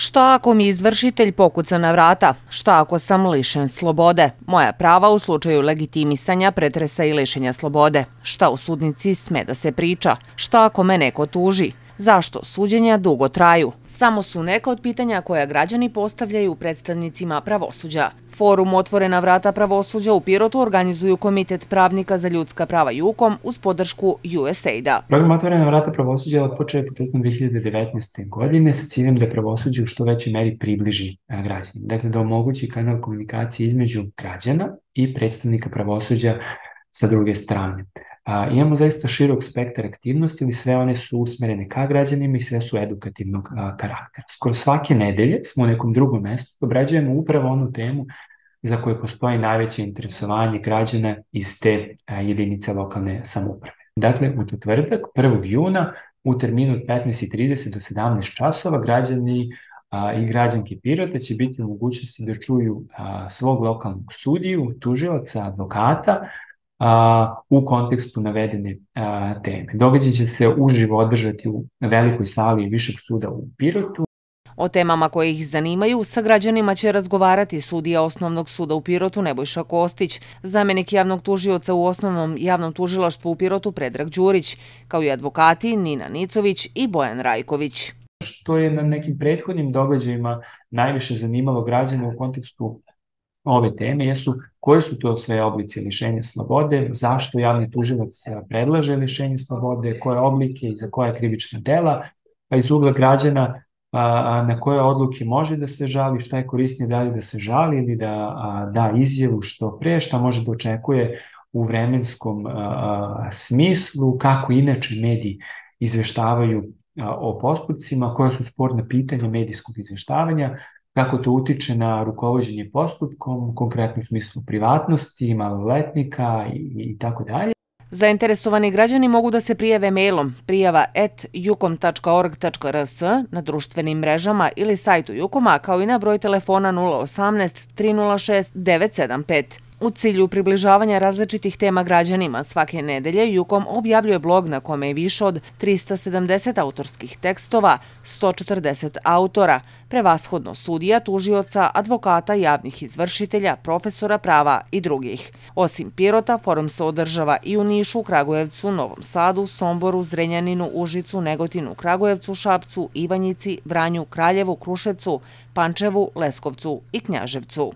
Šta ako mi izvršitelj pokuca na vrata? Šta ako sam lišen slobode? Moja prava u slučaju legitimisanja, pretresa i lišenja slobode? Šta u sudnici sme da se priča? Šta ako me neko tuži? Zašto suđenja dugo traju? Samo su neka od pitanja koja građani postavljaju predstavnicima pravosuđa. Forum Otvorena vrata pravosuđa u Pirotu organizuju Komitet pravnika za ljudska prava Jukom uz podršku USAID-a. Program Otvorena vrata pravosuđa otpočeo je početkom 2019. godine sa ciljem da pravosuđe u što većoj meri približi e, građanima. Dakle, da omogući kanal komunikacije između građana i predstavnika pravosuđa sa druge strane imamo zaista širok spektar aktivnosti, ali sve one su usmerene ka građanima i sve su edukativnog a, karaktera. Skoro svake nedelje smo u nekom drugom mestu, obrađujemo upravo onu temu za koje postoji najveće interesovanje građana iz te a, jedinice lokalne samouprave. Dakle, u četvrtak, 1. juna, u terminu od 15.30 do 17 časova, građani a, i građanke Pirota će biti u mogućnosti da čuju a, svog lokalnog sudiju, tužilaca, advokata, a, u kontekstu navedene a, teme. Događaj će se uživo održati u velikoj sali Višeg suda u Pirotu. O temama koje ih zanimaju sa građanima će razgovarati sudija Osnovnog suda u Pirotu Nebojša Kostić, zamenik javnog tužioca u Osnovnom javnom tužilaštvu u Pirotu Predrag Đurić, kao i advokati Nina Nicović i Bojan Rajković. Što je na nekim prethodnim događajima najviše zanimalo građane u kontekstu ove teme jesu koje su to sve oblici lišenja slobode, zašto javni tužilac predlaže lišenje slobode, koje oblike i za koja krivična dela, pa iz ugla građana a, na koje odluke može da se žali, šta je korisnije, da li da se žali ili da da izjavu što pre, šta može da očekuje u vremenskom smislu, kako inače mediji izveštavaju o postupcima, koja su sporna pitanja medijskog izveštavanja, kako to utiče na rukovođenje postupkom, u konkretnom smislu privatnosti, maloletnika i, i tako dalje. Zainteresovani građani mogu da se prijave mailom prijava at jukom.org.rs na društvenim mrežama ili sajtu Jukoma, kao i na broj telefona 018 306 975. U cilju približavanja različitih tema građanima svake nedelje Jukom objavljuje blog na kome je više od 370 autorskih tekstova, 140 autora, prevashodno sudija, tužioca, advokata, javnih izvršitelja, profesora prava i drugih. Osim Pirota, forum se održava i u Nišu, Kragujevcu, Novom Sadu, Somboru, Zrenjaninu, Užicu, Negotinu, Kragujevcu, Šapcu, Ivanjici, Vranju, Kraljevu, Kruševcu, Pančevu, Leskovcu i Knjaževcu.